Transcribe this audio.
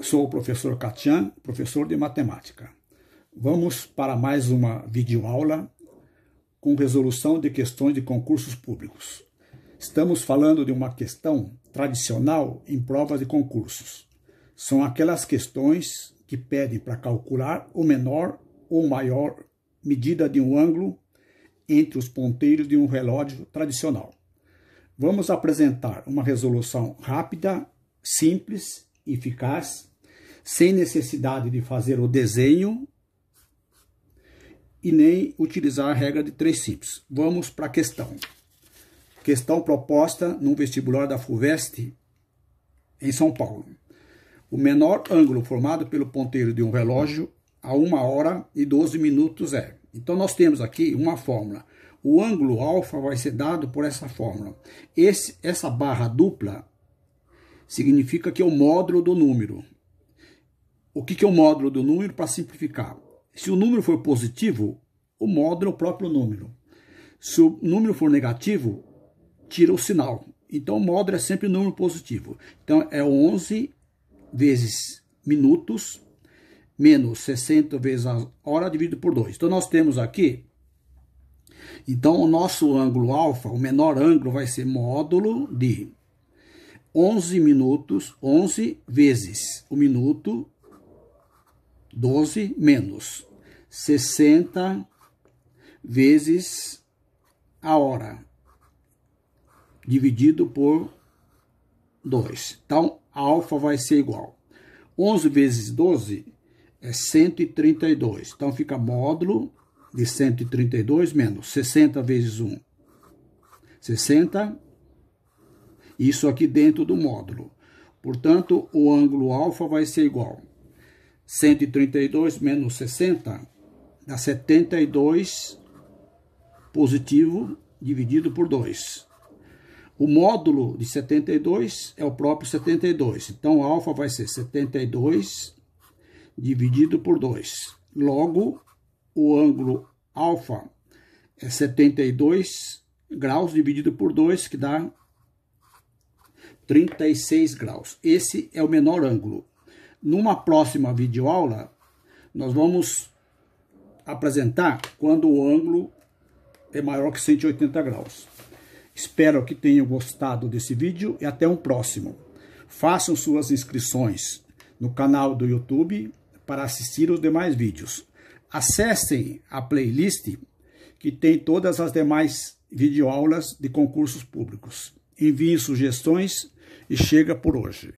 Sou o professor Katian, professor de matemática. Vamos para mais uma videoaula com resolução de questões de concursos públicos. Estamos falando de uma questão tradicional em provas de concursos. São aquelas questões que pedem para calcular o menor ou maior medida de um ângulo entre os ponteiros de um relógio tradicional. Vamos apresentar uma resolução rápida, simples eficaz, sem necessidade de fazer o desenho e nem utilizar a regra de três simples. Vamos para a questão. Questão proposta no vestibular da FUVEST em São Paulo. O menor ângulo formado pelo ponteiro de um relógio a 1 hora e 12 minutos é. Então nós temos aqui uma fórmula. O ângulo alfa vai ser dado por essa fórmula. Esse, essa barra dupla significa que é o módulo do número. O que, é o módulo do número? Para simplificar, se o número for positivo, o módulo é o próprio número. Se o número for negativo, tira o sinal. Então, o módulo é sempre número positivo. Então, é 11 vezes minutos, menos 60 vezes a hora, dividido por 2. Então, nós temos aqui, então, o nosso ângulo alfa, o menor ângulo, vai ser módulo de 11 minutos, 11 vezes o minuto, 12 menos 60 vezes a hora, dividido por 2. Então, alfa vai ser igual. 11 vezes 12 é 132. Então, fica módulo de 132 menos 60 vezes 1. 60 isso aqui dentro do módulo. Portanto, o ângulo alfa vai ser igual 132 menos 60 dá 72 positivo dividido por 2. O módulo de 72 é o próprio 72. Então, alfa vai ser 72 dividido por 2. Logo, o ângulo alfa é 72 graus dividido por 2, que dá 36 graus. Esse é o menor ângulo. Numa próxima videoaula, nós vamos apresentar quando o ângulo é maior que 180 graus. Espero que tenham gostado desse vídeo e até um próximo. Façam suas inscrições no canal do YouTube para assistir os demais vídeos. Acessem a playlist que tem todas as demais videoaulas de concursos públicos envie sugestões e chega por hoje.